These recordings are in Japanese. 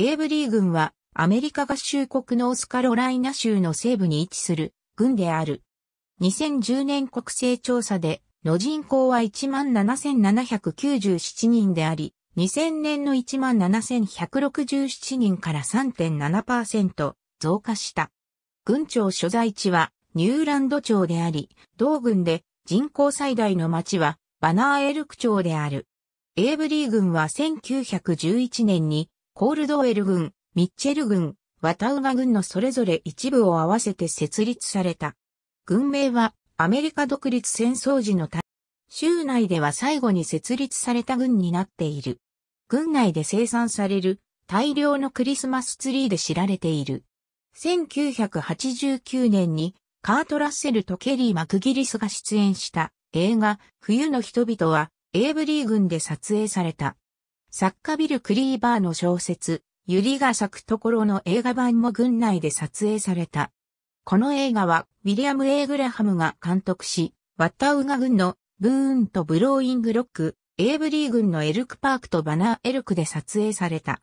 エーブリー軍はアメリカ合衆国ノースカロライナ州の西部に位置する軍である。2010年国勢調査での人口は17,797人であり、2000年の17,167人から3.7%増加した。軍庁所在地はニューランド町であり、同軍で人口最大の町はバナーエルク町である。エーブリー軍は1911年にコールドウェル軍、ミッチェル軍、ワタウガ軍のそれぞれ一部を合わせて設立された。軍名はアメリカ独立戦争時の州内では最後に設立された軍になっている。軍内で生産される大量のクリスマスツリーで知られている。1989年にカート・ラッセルとケリー・マクギリスが出演した映画冬の人々はエーブリー軍で撮影された。作家ビル・クリーバーの小説、ユリが咲くところの映画版も軍内で撮影された。この映画は、ウィリアム・エイ・グラハムが監督し、ワッタウガ軍のブーンとブローイングロック、エイブリー軍のエルクパークとバナーエルクで撮影された。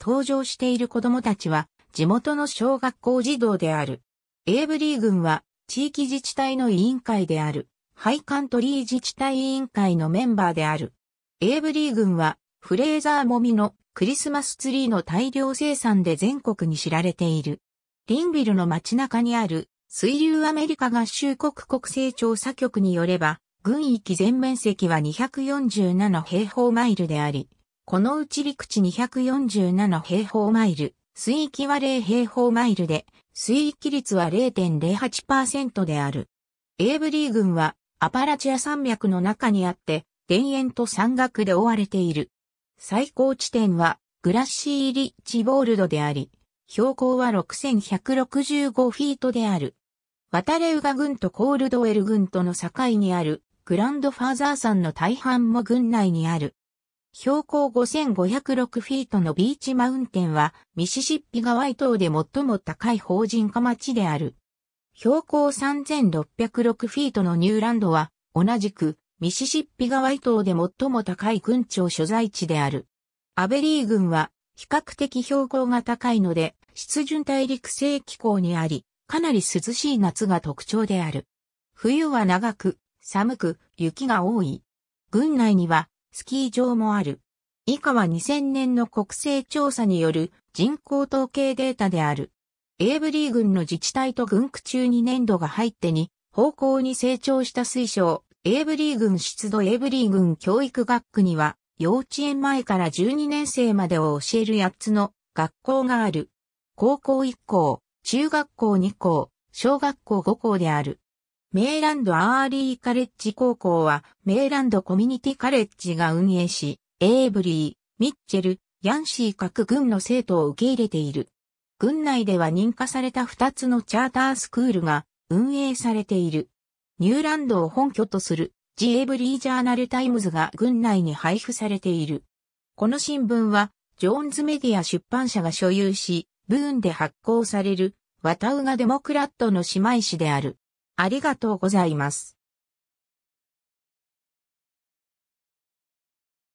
登場している子供たちは、地元の小学校児童である。エイブリー軍は、地域自治体の委員会である、ハイカントリー自治体委員会のメンバーである。エイブリー軍は、フレーザーもみのクリスマスツリーの大量生産で全国に知られている。リンビルの街中にある水流アメリカ合衆国国勢調査局によれば、軍域全面積は247平方マイルであり、このうち陸地247平方マイル、水域は0平方マイルで、水域率は0.08%である。エーブリー軍はアパラチア山脈の中にあって、田園と山岳で覆われている。最高地点はグラッシー・リッチ・ボールドであり、標高は6165フィートである。渡れウガ郡とコールドウェル郡との境にあるグランドファーザー山の大半も郡内にある。標高5506フィートのビーチマウンテンはミシシッピ川以東で最も高い法人化町である。標高3606フィートのニューランドは同じくミシシッピ川伊島で最も高い郡庁所在地である。アベリー郡は比較的標高が高いので、湿潤大陸性気候にあり、かなり涼しい夏が特徴である。冬は長く、寒く、雪が多い。郡内にはスキー場もある。以下は2000年の国勢調査による人口統計データである。エーブリー郡の自治体と郡区中に年度が入ってに、方向に成長した水晶、エーブリー郡出土エーブリー郡教育学区には、幼稚園前から12年生までを教える8つの学校がある。高校1校、中学校2校、小学校5校である。メイランドアーリーカレッジ高校は、メイランドコミュニティカレッジが運営し、エーブリー、ミッチェル、ヤンシー各軍の生徒を受け入れている。軍内では認可された2つのチャータースクールが運営されている。ニューランドを本拠とするジエブリージャーナルタイムズが軍内に配布されている。この新聞は、ジョーンズメディア出版社が所有し、ブーンで発行される、ワタウガデモクラットの姉妹誌である。ありがとうございます。